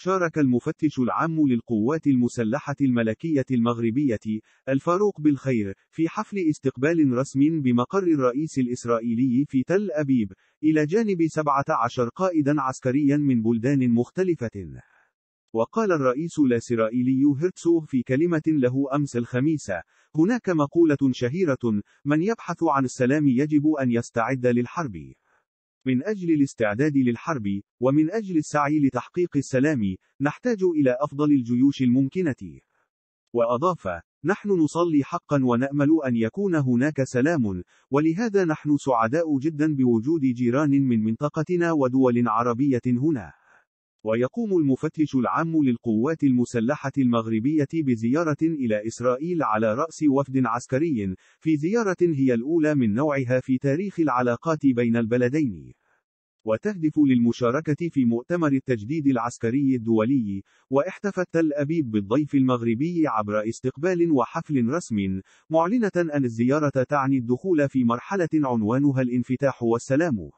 شارك المفتش العام للقوات المسلحة الملكية المغربية الفاروق بالخير في حفل استقبال رسمي بمقر الرئيس الإسرائيلي في تل أبيب إلى جانب 17 قائدا عسكريا من بلدان مختلفة وقال الرئيس الإسرائيلي هرتسوغ في كلمة له أمس الخميس هناك مقولة شهيرة من يبحث عن السلام يجب أن يستعد للحرب من أجل الاستعداد للحرب، ومن أجل السعي لتحقيق السلام، نحتاج إلى أفضل الجيوش الممكنة. وأضاف: نحن نصلي حقا ونأمل أن يكون هناك سلام، ولهذا نحن سعداء جدا بوجود جيران من منطقتنا ودول عربية هنا. ويقوم المفتش العام للقوات المسلحة المغربية بزيارة إلى إسرائيل على رأس وفد عسكري، في زيارة هي الأولى من نوعها في تاريخ العلاقات بين البلدين. وتهدف للمشاركة في مؤتمر التجديد العسكري الدولي، واحتفت تل أبيب بالضيف المغربي عبر استقبال وحفل رسم، معلنة أن الزيارة تعني الدخول في مرحلة عنوانها الانفتاح والسلام.